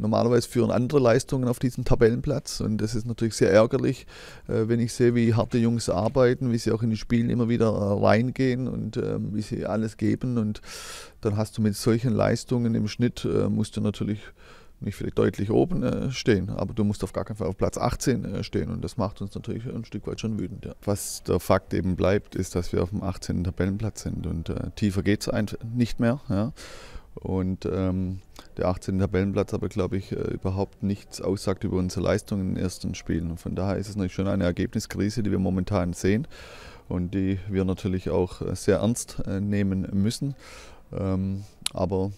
Normalerweise führen andere Leistungen auf diesen Tabellenplatz und das ist natürlich sehr ärgerlich, äh, wenn ich sehe, wie harte Jungs arbeiten, wie sie auch in die Spiele immer wieder äh, reingehen und ähm, wie sie alles geben. Und dann hast du mit solchen Leistungen im Schnitt, äh, musst du natürlich nicht vielleicht deutlich oben äh, stehen, aber du musst auf gar keinen Fall auf Platz 18 äh, stehen und das macht uns natürlich ein Stück weit schon wütend. Ja. Was der Fakt eben bleibt, ist, dass wir auf dem 18. Tabellenplatz sind und äh, tiefer geht es nicht mehr. Ja. Und ähm, der 18. Tabellenplatz aber, glaube ich, äh, überhaupt nichts aussagt über unsere Leistung in den ersten Spielen. von daher ist es natürlich schon eine Ergebniskrise, die wir momentan sehen und die wir natürlich auch äh, sehr ernst äh, nehmen müssen. Ähm, aber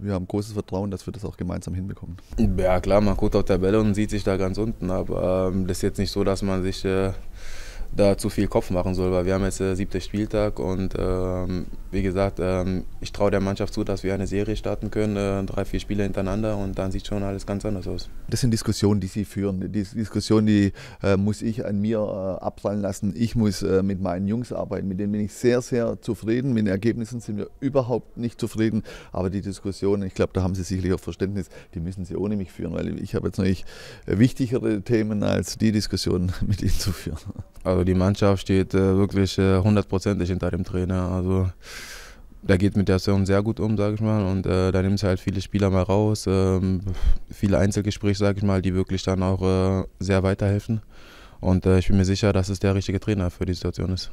wir haben großes Vertrauen, dass wir das auch gemeinsam hinbekommen. Ja klar, man guckt auf Tabelle und sieht sich da ganz unten, aber ähm, das ist jetzt nicht so, dass man sich äh, da zu viel Kopf machen soll, weil wir haben jetzt äh, siebter Spieltag und ähm, wie gesagt, ähm, ich traue der Mannschaft zu, dass wir eine Serie starten können, äh, drei, vier Spiele hintereinander und dann sieht schon alles ganz anders aus. Das sind Diskussionen, die Sie führen. Die Diskussion, die äh, muss ich an mir äh, abfallen lassen. Ich muss äh, mit meinen Jungs arbeiten, mit denen bin ich sehr, sehr zufrieden. Mit den Ergebnissen sind wir überhaupt nicht zufrieden, aber die Diskussion, ich glaube, da haben Sie sicherlich auch Verständnis, die müssen Sie ohne mich führen, weil ich habe jetzt noch nicht äh, wichtigere Themen als die Diskussion mit Ihnen zu führen. Also die Mannschaft steht äh, wirklich äh, hundertprozentig hinter dem Trainer. Also der geht mit der Saison sehr gut um, sage ich mal. Und äh, da nimmt es halt viele Spieler mal raus, ähm, viele Einzelgespräche, sage ich mal, die wirklich dann auch äh, sehr weiterhelfen. Und äh, ich bin mir sicher, dass es der richtige Trainer für die Situation ist.